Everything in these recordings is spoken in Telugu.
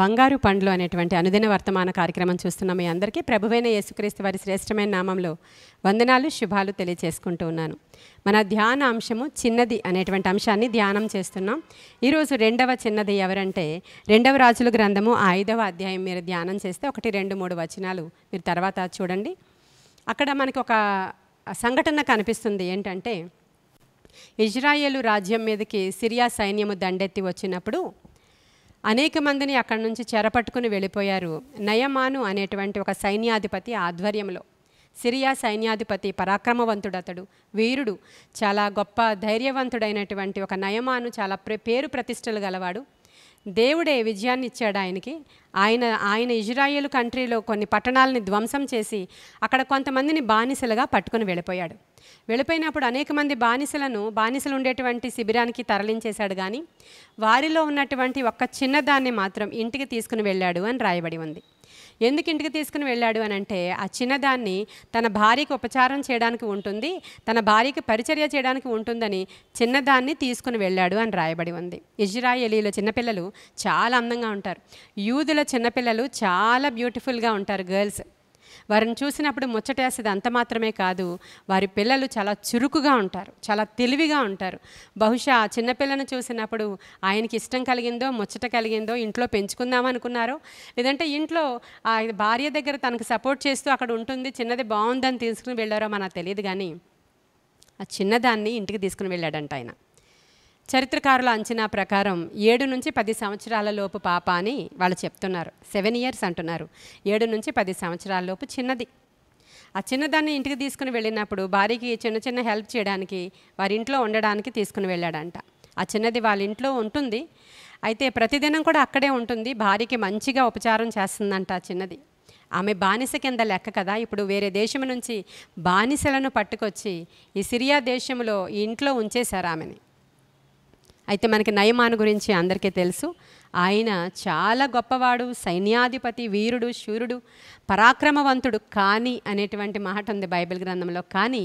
బంగారు పండ్లు అనేటువంటి అనుదిన వర్తమాన కార్యక్రమం చూస్తున్న మీ అందరికీ ప్రభువైన యేసుక్రీస్తు వారి శ్రేష్టమైన నామంలో వందనాలు శుభాలు తెలియచేసుకుంటూ ఉన్నాను మన ధ్యాన అంశము చిన్నది అనేటువంటి అంశాన్ని ధ్యానం చేస్తున్నాం ఈరోజు రెండవ చిన్నది ఎవరంటే రెండవ రాజుల గ్రంథము ఐదవ అధ్యాయం మీరు ధ్యానం చేస్తే ఒకటి రెండు మూడు వచనాలు మీరు తర్వాత చూడండి అక్కడ మనకి ఒక సంఘటన కనిపిస్తుంది ఏంటంటే ఇజ్రాయేలు రాజ్యం మీదకి సిరియా సైన్యము దండెత్తి వచ్చినప్పుడు అనేక మందిని అక్కడి నుంచి చెరపట్టుకుని వెళ్ళిపోయారు నయమాను అనేటువంటి ఒక సైన్యాధిపతి ఆధ్వర్యంలో సిరియా సైన్యాధిపతి పరాక్రమవంతుడు అతడు వీరుడు చాలా గొప్ప ధైర్యవంతుడైనటువంటి ఒక నయమాను చాలా పేరు ప్రతిష్టలు గలవాడు దేవుడే విజయాన్ని ఇచ్చాడు ఆయనకి ఆయన ఆయన ఇజ్రాయేల్ కంట్రీలో కొన్ని పట్టణాలని ధ్వంసం చేసి అక్కడ కొంతమందిని బానిసలుగా పట్టుకుని వెళ్ళిపోయాడు వెళ్ళిపోయినప్పుడు అనేక మంది బానిసలను బానిసలు ఉండేటువంటి శిబిరానికి తరలించేశాడు కానీ వారిలో ఉన్నటువంటి ఒక్క చిన్నదాన్ని మాత్రం ఇంటికి తీసుకుని వెళ్ళాడు అని రాయబడి ఉంది ఎందుకు ఇంటికి తీసుకుని వెళ్ళాడు అని అంటే ఆ చిన్నదాన్ని తన భార్యకు ఉపచారం చేయడానికి ఉంటుంది తన భార్యకి పరిచర్య చేయడానికి ఉంటుందని చిన్నదాన్ని తీసుకుని వెళ్ళాడు అని రాయబడి ఉంది ఇజ్రాయలీల చిన్నపిల్లలు చాలా అందంగా ఉంటారు యూదుల చిన్నపిల్లలు చాలా బ్యూటిఫుల్గా ఉంటారు గర్ల్స్ వారిని చూసినప్పుడు ముచ్చటేసేది అంత మాత్రమే కాదు వారి పిల్లలు చాలా చురుకుగా ఉంటారు చాలా తెలివిగా ఉంటారు బహుశా ఆ చిన్నపిల్లను చూసినప్పుడు ఆయనకి ఇష్టం కలిగిందో ముచ్చట కలిగిందో ఇంట్లో పెంచుకుందాం అనుకున్నారో లేదంటే ఇంట్లో ఆ భార్య దగ్గర తనకు సపోర్ట్ చేస్తూ అక్కడ ఉంటుంది చిన్నది బాగుందని తీసుకుని వెళ్ళారో మనకు తెలియదు కానీ ఆ చిన్నదాన్ని ఇంటికి తీసుకుని వెళ్ళాడంట ఆయన చరిత్రకారుల అంచనా ప్రకారం ఏడు నుంచి పది సంవత్సరాల లోపు పాప అని వాళ్ళు చెప్తున్నారు సెవెన్ ఇయర్స్ అంటున్నారు ఏడు నుంచి పది సంవత్సరాల లోపు చిన్నది ఆ చిన్నదాన్ని ఇంటికి తీసుకుని వెళ్ళినప్పుడు భార్యకి చిన్న చిన్న హెల్ప్ చేయడానికి వారి ఇంట్లో ఉండడానికి తీసుకుని వెళ్ళాడంట ఆ చిన్నది వాళ్ళ ఇంట్లో ఉంటుంది అయితే ప్రతిదినం కూడా అక్కడే ఉంటుంది భార్యకి మంచిగా ఉపచారం చేస్తుందంట ఆ చిన్నది ఆమె బానిస కింద లెక్క కదా ఇప్పుడు వేరే దేశం నుంచి బానిసలను పట్టుకొచ్చి ఈ సిరియా దేశంలో ఇంట్లో ఉంచేశారు ఆమెని అయితే మనకి నయమాను గురించి అందరికీ తెలుసు ఆయన చాలా గొప్పవాడు సైన్యాధిపతి వీరుడు శూరుడు పరాక్రమవంతుడు కానీ అనేటువంటి మాట ఉంది బైబిల్ గ్రంథంలో కానీ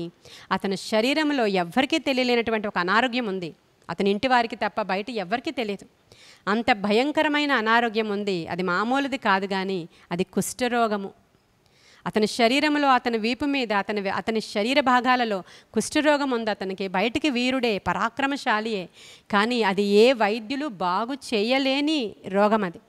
అతని శరీరంలో ఎవ్వరికీ తెలియలేనటువంటి ఒక అనారోగ్యం ఉంది అతని ఇంటి వారికి తప్ప బయట ఎవ్వరికీ తెలియదు అంత భయంకరమైన అనారోగ్యం ఉంది అది మామూలుది కాదు కానీ అది కుష్ఠరోగము అతని శరీరంలో అతని వీపు మీద అతని అతని శరీర భాగాలలో కుష్ఠరోగం ఉంది అతనికి బయటికి వీరుడే పరాక్రమశాలియే కానీ అది ఏ వైద్యులు బాగు చేయలేని రోగం అది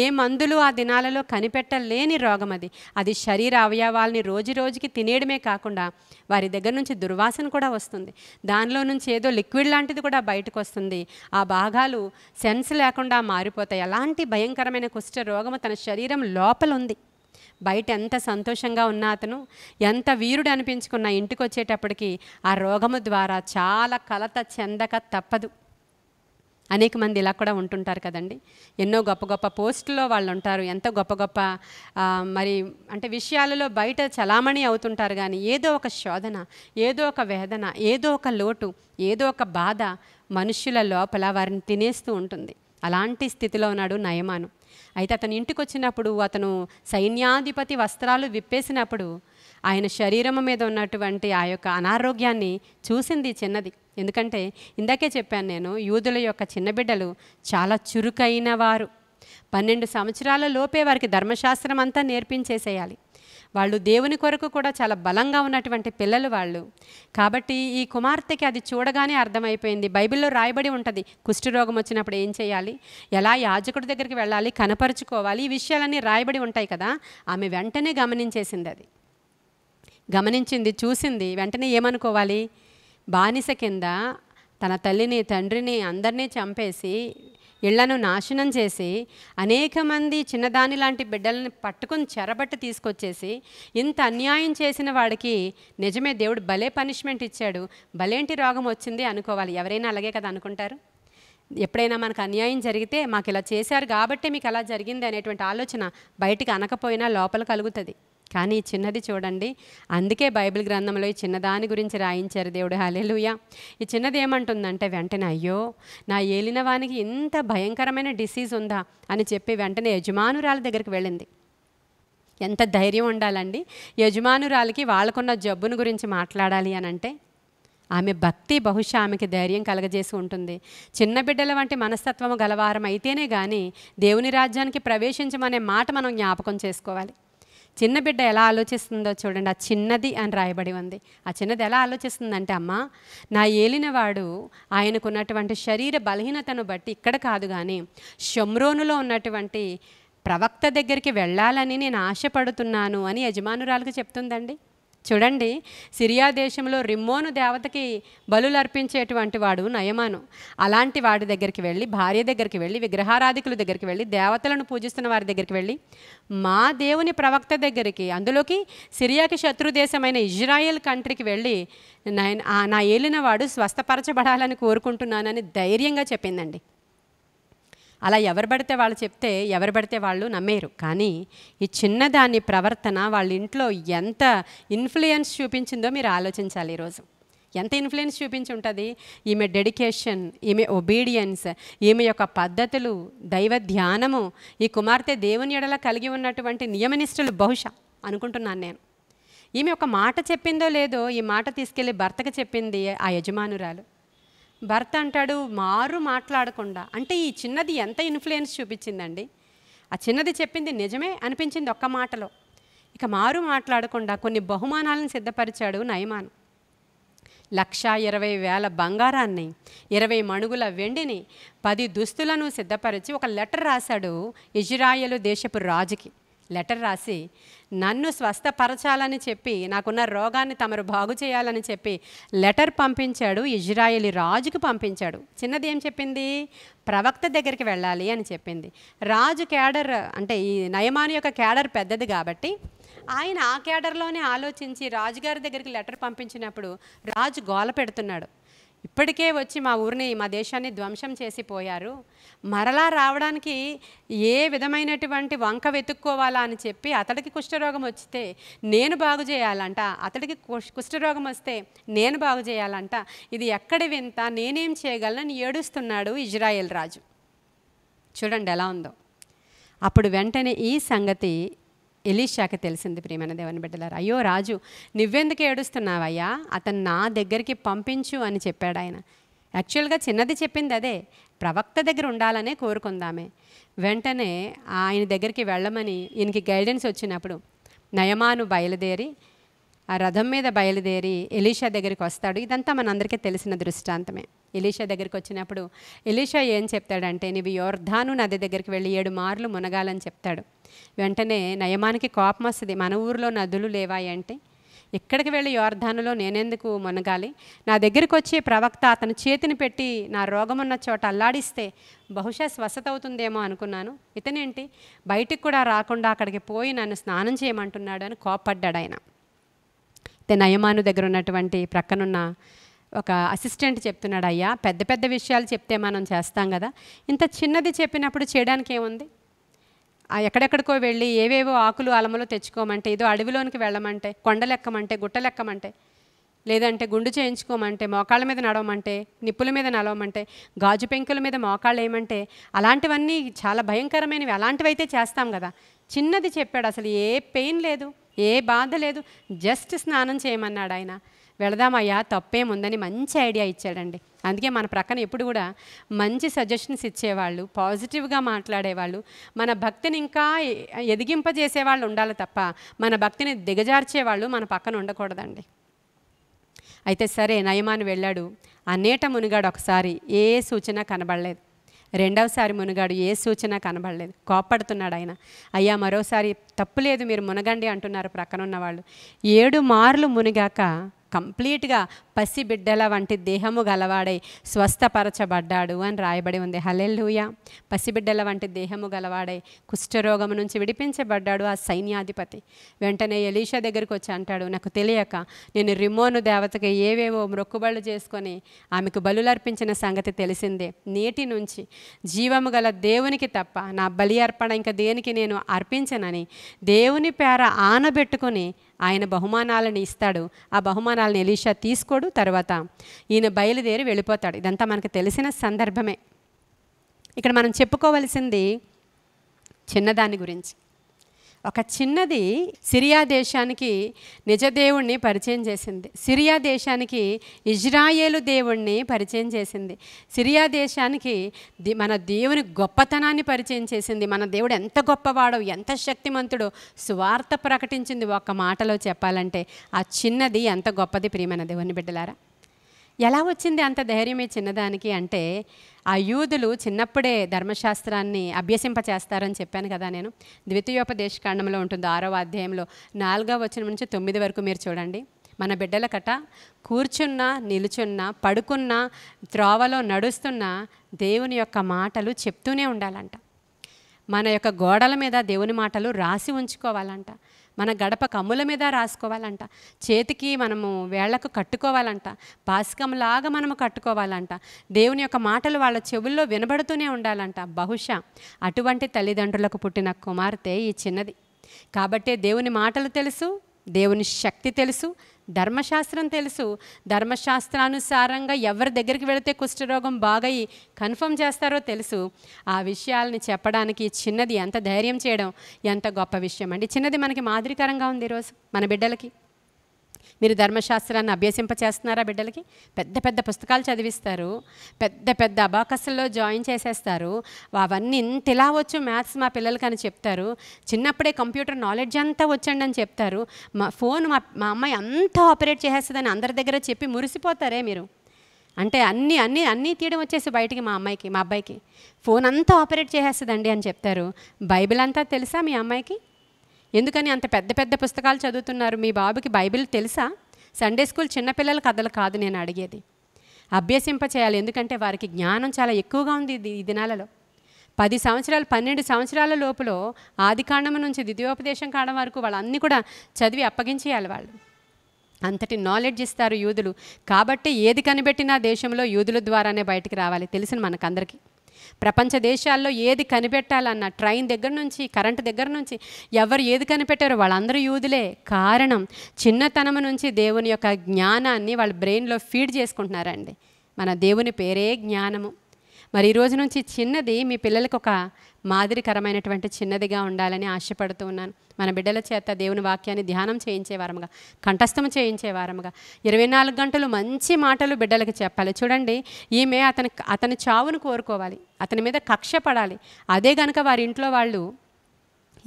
ఏ మందులు ఆ దినాలలో కనిపెట్టలేని రోగం అది అది శరీర అవయవాల్ని రోజు రోజుకి తినేయడమే కాకుండా వారి దగ్గర నుంచి దుర్వాసన కూడా వస్తుంది దానిలో నుంచి ఏదో లిక్విడ్ లాంటిది కూడా బయటకు వస్తుంది ఆ భాగాలు సెన్స్ లేకుండా మారిపోతాయి అలాంటి భయంకరమైన కుష్ఠ రోగము తన శరీరం లోపల ఉంది బయట ఎంత సంతోషంగా ఉన్న అతను ఎంత వీరుడు అనిపించుకున్న ఇంటికి వచ్చేటప్పటికి ఆ రోగము ద్వారా చాలా కలత చెందక తప్పదు అనేక మంది ఇలా కూడా ఉంటుంటారు కదండి ఎన్నో గొప్ప గొప్ప పోస్టుల్లో వాళ్ళు ఉంటారు ఎంతో గొప్ప గొప్ప మరి అంటే విషయాలలో బయట చలామణి అవుతుంటారు కానీ ఏదో ఒక శోధన ఏదో ఒక వేదన ఏదో ఒక లోటు ఏదో ఒక బాధ మనుష్యుల లోపల వారిని తినేస్తూ ఉంటుంది అలాంటి స్థితిలో ఉన్నాడు నయమాను అయితే అతని ఇంటికి వచ్చినప్పుడు అతను సైన్యాధిపతి వస్త్రాలు విప్పేసినప్పుడు ఆయన శరీరం మీద ఉన్నటువంటి ఆ యొక్క అనారోగ్యాన్ని చూసింది చిన్నది ఎందుకంటే ఇందాకే చెప్పాను నేను యూదుల యొక్క చిన్న బిడ్డలు చాలా చురుకైన వారు పన్నెండు సంవత్సరాల లోపే వారికి ధర్మశాస్త్రం అంతా నేర్పించేసేయాలి వాళ్ళు దేవుని కొరకు కూడా చాలా బలంగా ఉన్నటువంటి పిల్లలు వాళ్ళు కాబట్టి ఈ కుమార్తెకి అది చూడగానే అర్థమైపోయింది బైబిల్లో రాయబడి ఉంటుంది కుష్ఠరోగం వచ్చినప్పుడు ఏం చేయాలి ఎలా యాజకుడి దగ్గరికి వెళ్ళాలి కనపరుచుకోవాలి ఈ విషయాలన్నీ రాయబడి ఉంటాయి కదా ఆమె వెంటనే గమనించేసింది అది గమనించింది చూసింది వెంటనే ఏమనుకోవాలి బానిస కింద తన తల్లిని తండ్రిని అందరినీ చంపేసి ఇళ్లను నాశనం చేసి అనేక మంది చిన్నదాని లాంటి బిడ్డలను పట్టుకుని చెరబట్టి తీసుకొచ్చేసి ఇంత అన్యాయం చేసిన వాడికి నిజమే దేవుడు భలే పనిష్మెంట్ ఇచ్చాడు భలేంటి రోగం వచ్చింది అనుకోవాలి ఎవరైనా అలాగే కదా అనుకుంటారు ఎప్పుడైనా మనకు అన్యాయం జరిగితే మాకు ఇలా చేశారు కాబట్టి మీకు అలా జరిగింది అనేటువంటి ఆలోచన బయటికి అనకపోయినా లోపల కలుగుతుంది కానీ చిన్నది చూడండి అందుకే బైబిల్ గ్రంథంలో ఈ చిన్నదాని గురించి రాయించారు దేవుడు హాలేలుయ ఈ చిన్నది ఏమంటుందంటే వెంటనే అయ్యో నా ఏలినవానికి ఇంత భయంకరమైన డిసీజ్ ఉందా అని చెప్పి వెంటనే యజమానురాల దగ్గరికి వెళ్ళింది ఎంత ధైర్యం ఉండాలండి యజమానురాలకి వాళ్ళకున్న జబ్బును గురించి మాట్లాడాలి అని అంటే ఆమె భక్తి బహుశా ఆమెకి ధైర్యం కలగజేసి ఉంటుంది చిన్న బిడ్డల వంటి మనస్తత్వము గలవారం అయితేనే కానీ దేవుని రాజ్యానికి ప్రవేశించమనే మాట మనం జ్ఞాపకం చేసుకోవాలి చిన్న బిడ్డ ఎలా ఆలోచిస్తుందో చూడండి ఆ చిన్నది అని రాయబడి ఉంది ఆ చిన్నది ఎలా ఆలోచిస్తుందంటే అమ్మ నా ఏలినవాడు ఆయనకున్నటువంటి శరీర బలహీనతను బట్టి ఇక్కడ కాదు కానీ షమ్రోనులో ఉన్నటువంటి ప్రవక్త దగ్గరికి వెళ్ళాలని నేను ఆశపడుతున్నాను అని యజమానురాలకు చెప్తుందండి చూడండి సిరియా దేశంలో రిమ్మోను దేవతకి బలులు అర్పించేటువంటి వాడు నయమాను అలాంటి వాడి దగ్గరికి వెళ్ళి భార్య దగ్గరికి వెళ్ళి విగ్రహారాధికుల దగ్గరికి వెళ్ళి దేవతలను పూజిస్తున్న వారి దగ్గరికి వెళ్ళి మా దేవుని ప్రవక్త దగ్గరికి అందులోకి సిరియాకి శత్రు దేశమైన ఇజ్రాయెల్ కంట్రీకి వెళ్ళి నా ఏలినవాడు స్వస్థపరచబడాలని కోరుకుంటున్నానని ధైర్యంగా చెప్పిందండి అలా ఎవరు పడితే వాళ్ళు చెప్తే ఎవరు పడితే వాళ్ళు నమ్మేరు కానీ ఈ చిన్నదాని ప్రవర్తన వాళ్ళ ఇంట్లో ఎంత ఇన్ఫ్లుయెన్స్ చూపించిందో మీరు ఆలోచించాలి ఈరోజు ఎంత ఇన్ఫ్లుయెన్స్ చూపించి ఉంటుంది ఈమె డెడికేషన్ ఈమె ఒబీడియన్స్ ఈమె యొక్క పద్ధతులు దైవ ధ్యానము ఈ కుమార్తె దేవుని ఎడల కలిగి ఉన్నటువంటి నియమనిష్ఠులు బహుశా అనుకుంటున్నాను నేను ఈమె ఒక మాట చెప్పిందో లేదో ఈ మాట తీసుకెళ్ళి భర్తకు చెప్పింది ఆ యజమానురాలు భర్త అంటాడు మారు మాట్లాడకుండా అంటే ఈ చిన్నది ఎంత ఇన్ఫ్లుయెన్స్ చూపించిందండి ఆ చిన్నది చెప్పింది నిజమే అనిపించింది ఒక్క మాటలో ఇక మారు మాట్లాడకుండా కొన్ని బహుమానాలను సిద్ధపరిచాడు నయమాన్ లక్షా ఇరవై వేల బంగారాన్ని ఇరవై మణుగుల వెండిని పది దుస్తులను సిద్ధపరిచి ఒక లెటర్ రాశాడు ఇజ్రాయెలు దేశపు రాజుకి లెటర్ రాసి నన్ను స్వస్థపరచాలని చెప్పి నాకున్న రోగాన్ని తమరు బాగు చేయాలని చెప్పి లెటర్ పంపించాడు ఇజ్రాయిలి రాజుకి పంపించాడు చిన్నది ఏం చెప్పింది ప్రవక్త దగ్గరికి వెళ్ళాలి అని చెప్పింది రాజు క్యాడర్ అంటే ఈ నయమాని యొక్క క్యాడర్ పెద్దది కాబట్టి ఆయన ఆ క్యాడర్లోనే ఆలోచించి రాజుగారి దగ్గరికి లెటర్ పంపించినప్పుడు రాజు గోల పెడుతున్నాడు ఇప్పటికే వచ్చి మా ఊరిని మా దేశాన్ని ధ్వంసం చేసిపోయారు మరలా రావడానికి ఏ విధమైనటువంటి వంక వెతుక్కోవాలా అని చెప్పి అతడికి కుష్ఠరోగం వచ్చితే నేను బాగు చేయాలంట అతడికి కుష్ఠరోగం వస్తే నేను బాగు చేయాలంట ఇది ఎక్కడ వింత నేనేం చేయగలనని ఏడుస్తున్నాడు ఇజ్రాయెల్ రాజు చూడండి ఎలా ఉందో అప్పుడు వెంటనే ఈ సంగతి ఎలీషాకి తెలిసింది ప్రియమైన దేవుని బిడ్డలారు అయ్యో రాజు నువ్వెందుకు ఏడుస్తున్నావయ్యా అతను నా దగ్గరికి పంపించు అని చెప్పాడు ఆయన యాక్చువల్గా చిన్నది చెప్పింది అదే ప్రవక్త దగ్గర ఉండాలనే కోరుకుందామే వెంటనే ఆయన దగ్గరికి వెళ్ళమని ఈయనకి గైడెన్స్ వచ్చినప్పుడు నయమాను బయలుదేరి ఆ రథం మీద బయలుదేరి ఎలీషా దగ్గరికి వస్తాడు ఇదంతా మనందరికీ తెలిసిన దృష్టాంతమే ఎలీషా దగ్గరికి వచ్చినప్పుడు ఎలీషా ఏం చెప్తాడంటే నీవు యోర్ధాను నది దగ్గరికి వెళ్ళి ఏడు మార్లు మునగాలని చెప్తాడు వెంటనే నయమానికి కోపం వస్తుంది మన ఊరిలో నదులు లేవాయి అంటే ఇక్కడికి వెళ్ళి యోర్ధానులో నేనెందుకు మునగాలి నా దగ్గరికి వచ్చి ప్రవక్త అతను చేతిని పెట్టి నా రోగం ఉన్న చోట అల్లాడిస్తే బహుశా స్వస్థత అవుతుందేమో అనుకున్నాను ఇతనేంటి బయటికి కూడా రాకుండా అక్కడికి పోయి నన్ను స్నానం చేయమంటున్నాడు అని కోపడ్డాడు ఆయన అయితే నయమాను దగ్గర ఉన్నటువంటి ప్రక్కనున్న ఒక అసిస్టెంట్ చెప్తున్నాడు అయ్యా పెద్ద పెద్ద విషయాలు చెప్తే మనం చేస్తాం కదా ఇంత చిన్నది చెప్పినప్పుడు చేయడానికి ఏముంది ఎక్కడెక్కడికో వెళ్ళి ఏవేవో ఆకులు అలమలు తెచ్చుకోమంటే ఏదో అడవిలోనికి వెళ్ళమంటే కొండలెక్కమంటే గుట్టలెక్కమంటే లేదంటే గుండు చేయించుకోమంటే మోకాళ్ళ మీద నడవమంటే నిప్పుల మీద నడవమంటే గాజు పెంకుల మీద మోకాళ్ళు వేయమంటే అలాంటివన్నీ చాలా భయంకరమైనవి అలాంటివైతే చేస్తాం కదా చిన్నది చెప్పాడు అసలు ఏ పెయిన్ లేదు ఏ బాధ లేదు జస్ట్ స్నానం చేయమన్నాడు ఆయన వెళదామయ్యా తప్పేముందని మంచి ఐడియా ఇచ్చాడండి అందుకే మన ప్రక్కన ఎప్పుడు కూడా మంచి సజెషన్స్ ఇచ్చేవాళ్ళు పాజిటివ్గా మాట్లాడేవాళ్ళు మన భక్తిని ఇంకా ఎదిగింపజేసేవాళ్ళు ఉండాలి తప్ప మన భక్తిని దిగజార్చేవాళ్ళు మన పక్కన ఉండకూడదండి అయితే సరే నయమాని వెళ్ళాడు అనేట మునిగాడు ఒకసారి ఏ సూచన కనబడలేదు రెండవసారి మునిగాడు ఏ సూచన కనబడలేదు కోప్పడుతున్నాడు ఆయన అయ్యా మరోసారి తప్పులేదు మీరు మునగండి అంటున్నారు ప్రక్కన వాళ్ళు ఏడు మార్లు మునిగాక కంప్లీట్గా పసిబిడ్డల వంటి దేహము గలవాడై స్వస్థపరచబడ్డాడు అని రాయబడి ఉంది హలెల్లుయ పసిబిడ్డల వంటి దేహము గలవాడై కుష్ఠరోగం నుంచి విడిపించబడ్డాడు ఆ సైన్యాధిపతి వెంటనే ఎలీషా దగ్గరికి వచ్చి అంటాడు నాకు తెలియక నేను రిమోను దేవతకి ఏవేవో మొక్కుబళ్ళు చేసుకొని ఆమెకు బలులర్పించిన సంగతి తెలిసిందే నేటి నుంచి జీవము గల దేవునికి తప్ప నా బలి అర్పణ ఇంకా దేనికి నేను అర్పించనని దేవుని పేర ఆనబెట్టుకుని ఆయన బహుమానాలను ఇస్తాడు ఆ బహుమానాలను ఎలీషా తీసుకోడు వెళ్ళిపోతాడు తర్వాత ఈయన బయలుదేరి వెళ్ళిపోతాడు ఇదంతా మనకు తెలిసిన సందర్భమే ఇక్కడ మనం చెప్పుకోవలసింది చిన్నదాని గురించి ఒక చిన్నది సిరియా దేశానికి నిజ దేవుణ్ణి పరిచయం చేసింది సిరియా దేశానికి ఇజ్రాయేలు దేవుణ్ణి పరిచయం చేసింది సిరియా దేశానికి మన దేవుని గొప్పతనాన్ని పరిచయం చేసింది మన దేవుడు ఎంత గొప్పవాడో ఎంత శక్తిమంతుడో స్వార్థ ప్రకటించింది ఒక్క మాటలో చెప్పాలంటే ఆ చిన్నది ఎంత గొప్పది ప్రియమైన దేవుని బిడ్డలారా ఎలా వచ్చింది అంత ధైర్యం ఈ చిన్నదానికి అంటే ఆ యూదులు చిన్నప్పుడే ధర్మశాస్త్రాన్ని అభ్యసింపచేస్తారని చెప్పాను కదా నేను ద్వితీయోపదేశకాండంలో ఉంటుంది ఆరవ అధ్యాయంలో నాలుగవ వచ్చిన నుంచి తొమ్మిది వరకు మీరు చూడండి మన బిడ్డల కట కూర్చున్నా నిలుచున్నా పడుకున్నా త్రోవలో నడుస్తున్నా దేవుని యొక్క మాటలు చెప్తూనే ఉండాలంట మన యొక్క గోడల మీద దేవుని మాటలు రాసి ఉంచుకోవాలంట మన గడప కమ్ముల మీద రాసుకోవాలంట చేతికి మనము వేళ్లకు కట్టుకోవాలంట పాసికంలాగా మనము కట్టుకోవాలంట దేవుని యొక్క మాటలు వాళ్ళ చెవుల్లో వినబడుతూనే ఉండాలంట బహుశా అటువంటి తల్లిదండ్రులకు పుట్టిన కుమార్తె ఈ చిన్నది కాబట్టే దేవుని మాటలు తెలుసు దేవుని శక్తి తెలుసు ధర్మశాస్త్రం తెలుసు ధర్మశాస్త్రానుసారంగా ఎవరి దగ్గరికి వెళితే కుష్ఠరోగం బాగయి కన్ఫర్మ్ చేస్తారో తెలుసు ఆ విషయాలని చెప్పడానికి చిన్నది ఎంత ధైర్యం చేయడం ఎంత గొప్ప విషయం అండి చిన్నది మనకి మాదిరికరంగా ఉంది ఈరోజు మన బిడ్డలకి మీరు ధర్మశాస్త్రాన్ని అభ్యసింపచేస్తున్నారా బిడ్డలకి పెద్ద పెద్ద పుస్తకాలు చదివిస్తారు పెద్ద పెద్ద అబాకస్సుల్లో జాయిన్ చేసేస్తారు అవన్నీ ఇంత ఇలా వచ్చు మ్యాథ్స్ మా పిల్లలకి అని చెప్తారు చిన్నప్పుడే కంప్యూటర్ నాలెడ్జ్ అంతా వచ్చండి అని చెప్తారు మా ఫోన్ మా మా అమ్మాయి అంతా ఆపరేట్ చేసేస్తుందని అందరి దగ్గర చెప్పి మురిసిపోతారే మీరు అంటే అన్నీ అన్నీ అన్నీ తీయడం వచ్చేసి బయటికి మా అమ్మాయికి మా అబ్బాయికి ఫోన్ అంతా ఆపరేట్ చేసేస్తుందండి అని చెప్తారు బైబిల్ అంతా తెలుసా మీ అమ్మాయికి ఎందుకని అంత పెద్ద పెద్ద పుస్తకాలు చదువుతున్నారు మీ బాబుకి బైబిల్ తెలుసా సండే స్కూల్ చిన్నపిల్లల కథలు కాదు నేను అడిగేది అభ్యసింపచేయాలి ఎందుకంటే వారికి జ్ఞానం చాలా ఎక్కువగా ఉంది ఈ దినాలలో పది సంవత్సరాలు పన్నెండు సంవత్సరాల లోపల ఆది కాండం నుంచి ద్వితీయోపదేశం కాండం వరకు వాళ్ళన్నీ కూడా చదివి అప్పగించేయాలి వాళ్ళు అంతటి నాలెడ్జ్ ఇస్తారు యూదులు కాబట్టి ఏది కనిపెట్టినా దేశంలో యూదుల ద్వారానే బయటికి రావాలి తెలిసిన మనకందరికీ ప్రపంచ దేశాల్లో ఏది కనిపెట్టాలన్న ట్రైన్ దగ్గర నుంచి కరెంటు దగ్గర నుంచి ఎవరు ఏది కనిపెట్టారో వాళ్ళందరూ యూదులే కారణం చిన్నతనం నుంచి దేవుని యొక్క జ్ఞానాన్ని వాళ్ళ బ్రెయిన్లో ఫీడ్ చేసుకుంటున్నారండి మన దేవుని పేరే జ్ఞానము మరి ఈ రోజు నుంచి చిన్నది మీ పిల్లలకు ఒక మాదిరికరమైనటువంటి చిన్నదిగా ఉండాలని ఆశపడుతూ ఉన్నాను మన బిడ్డల చేత దేవుని వాక్యాన్ని ధ్యానం చేయించేవారముగా చేయించే చేయించేవారముగా ఇరవై నాలుగు గంటలు మంచి మాటలు బిడ్డలకు చెప్పాలి చూడండి ఈమె అతని అతని చావును కోరుకోవాలి అతని మీద కక్ష పడాలి అదే గనుక వారి ఇంట్లో వాళ్ళు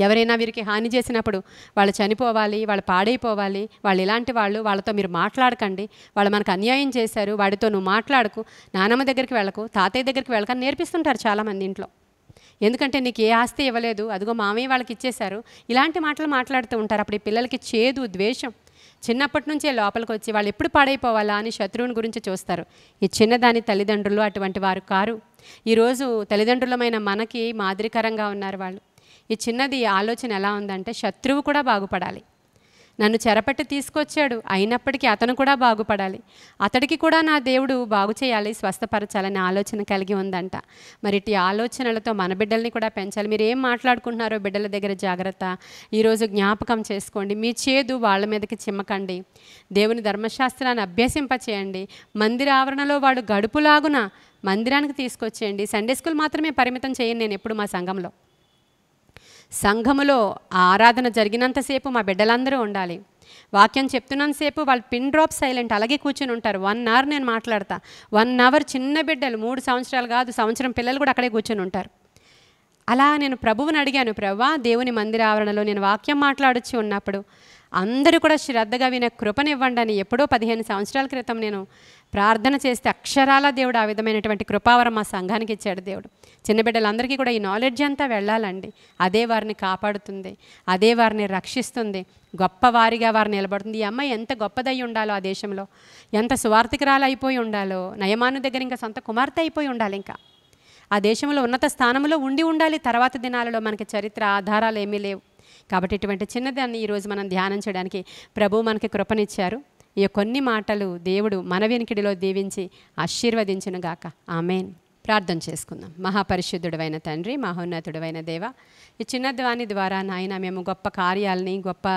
ఎవరైనా వీరికి హాని చేసినప్పుడు వాళ్ళు చనిపోవాలి వాళ్ళు పాడైపోవాలి వాళ్ళు ఇలాంటి వాళ్ళు వాళ్ళతో మీరు మాట్లాడకండి వాళ్ళు మనకు అన్యాయం చేశారు వాడితో నువ్వు మాట్లాడకు నానమ్మ దగ్గరికి వెళ్ళకు తాతయ్య దగ్గరికి వెళ్ళకని నేర్పిస్తుంటారు చాలామంది ఇంట్లో ఎందుకంటే నీకు ఏ ఆస్తి ఇవ్వలేదు అదిగో మామయ్య వాళ్ళకి ఇచ్చేశారు ఇలాంటి మాటలు మాట్లాడుతూ ఉంటారు అప్పుడు ఈ పిల్లలకి చేదు ద్వేషం చిన్నప్పటి నుంచే లోపలికి వచ్చి వాళ్ళు ఎప్పుడు పాడైపోవాలా అని శత్రువుని గురించి చూస్తారు ఈ చిన్నదాని తల్లిదండ్రులు అటువంటి వారు కారు ఈరోజు తల్లిదండ్రులమైన మనకి మాదిరికరంగా ఉన్నారు వాళ్ళు ఈ చిన్నది ఆలోచన ఎలా ఉందంటే శత్రువు కూడా బాగుపడాలి నన్ను చెరపట్టి తీసుకొచ్చాడు అయినప్పటికీ అతను కూడా బాగుపడాలి అతడికి కూడా నా దేవుడు బాగు చేయాలి స్వస్థపరచాలని ఆలోచన కలిగి ఉందంట మరి ఇటు ఆలోచనలతో మన బిడ్డల్ని కూడా పెంచాలి మీరు ఏం మాట్లాడుకుంటున్నారో బిడ్డల దగ్గర జాగ్రత్త ఈరోజు జ్ఞాపకం చేసుకోండి మీ చేదు వాళ్ళ మీదకి చిమ్మకండి దేవుని ధర్మశాస్త్రాన్ని అభ్యసింపచేయండి మందిర ఆవరణలో వాడు గడుపులాగున మందిరానికి తీసుకొచ్చేయండి సండే స్కూల్ మాత్రమే పరిమితం చేయండి నేను ఎప్పుడు మా సంఘంలో సంఘములో ఆరాధన జరిగినంతసేపు మా బిడ్డలందరూ ఉండాలి వాక్యం చెప్తున్నంతసేపు వాళ్ళు పిన్ డ్రాప్ సైలెంట్ అలాగే కూర్చొని ఉంటారు వన్ అవర్ నేను మాట్లాడతా వన్ అవర్ చిన్న బిడ్డలు మూడు సంవత్సరాలు కాదు సంవత్సరం పిల్లలు కూడా అక్కడే కూర్చొని ఉంటారు అలా నేను ప్రభువుని అడిగాను ప్రభా దేవుని మందిర ఆవరణలో నేను వాక్యం మాట్లాడొచ్చి ఉన్నప్పుడు అందరూ కూడా శ్రద్ధగా వినే కృపనివ్వండి అని ఎప్పుడో పదిహేను సంవత్సరాల క్రితం నేను ప్రార్థన చేస్తే అక్షరాల దేవుడు ఆ విధమైనటువంటి కృపావరం మా సంఘానికి ఇచ్చాడు దేవుడు చిన్న బిడ్డలందరికీ కూడా ఈ నాలెడ్జ్ అంతా వెళ్ళాలండి అదే వారిని కాపాడుతుంది అదే వారిని రక్షిస్తుంది గొప్పవారిగా వారు నిలబడుతుంది ఈ అమ్మాయి ఎంత గొప్పదై ఉండాలో ఆ దేశంలో ఎంత స్వార్థికరాలు అయిపోయి ఉండాలో నయమాను దగ్గర ఇంకా సొంత కుమార్తె అయిపోయి ఉండాలి ఇంకా ఆ దేశంలో ఉన్నత స్థానంలో ఉండి ఉండాలి తర్వాత దినాలలో మనకి చరిత్ర ఆధారాలు ఏమీ లేవు కాబట్టి ఇటువంటి చిన్నదాన్ని ఈరోజు మనం ధ్యానం చేయడానికి ప్రభు మనకి కృపనిచ్చారు ఈ కొన్ని మాటలు దేవుడు మన వెనుకడిలో దీవించి ఆశీర్వదించునుగాక ఆమెన్ ప్రార్థన చేసుకుందాం మహాపరిశుద్ధుడైన తండ్రి మహోన్నతుడైన దేవ ఈ చిన్న దాని ద్వారా నాయన మేము గొప్ప కార్యాలని గొప్ప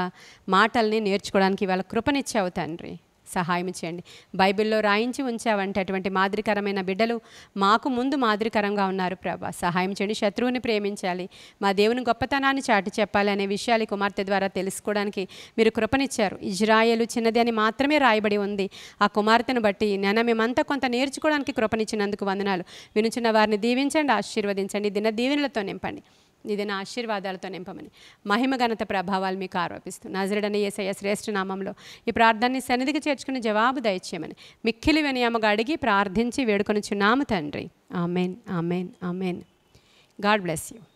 మాటల్ని నేర్చుకోవడానికి వాళ్ళ కృపనిచ్చావు తండ్రి సహాయం చేయండి బైబిల్లో రాయించి ఉంచావంటే అటువంటి మాదిరికరమైన బిడ్డలు మాకు ముందు మాదిరికరంగా ఉన్నారు ప్రభా సహాయం చేయండి శత్రువుని ప్రేమించాలి మా దేవుని గొప్పతనాన్ని చాటి చెప్పాలి అనే విషయాలు కుమార్తె ద్వారా తెలుసుకోవడానికి మీరు కృపనిచ్చారు ఇజ్రాయలు చిన్నది అని మాత్రమే రాయబడి ఉంది ఆ కుమార్తెను బట్టి నేను మేమంతా కొంత నేర్చుకోవడానికి కృపనిచ్చినందుకు వందనాలు వినుచున్న వారిని దీవించండి ఆశీర్వదించండి దిన దీవెనలతో నింపండి ఇది నా ఆశీర్వాదాలతో నింపమని మహిమ ఘనత ప్రభావాలు మీకు ఆరోపిస్తూ నజరడన ఏసయ్య శ్రేష్ఠ నామంలో ఈ ప్రార్థనని సన్నిధికి చేర్చుకుని జవాబు దయచేయమని మిక్కిలి వినయముగా అడిగి ప్రార్థించి చున్నాము తండ్రి amen amen amen God bless you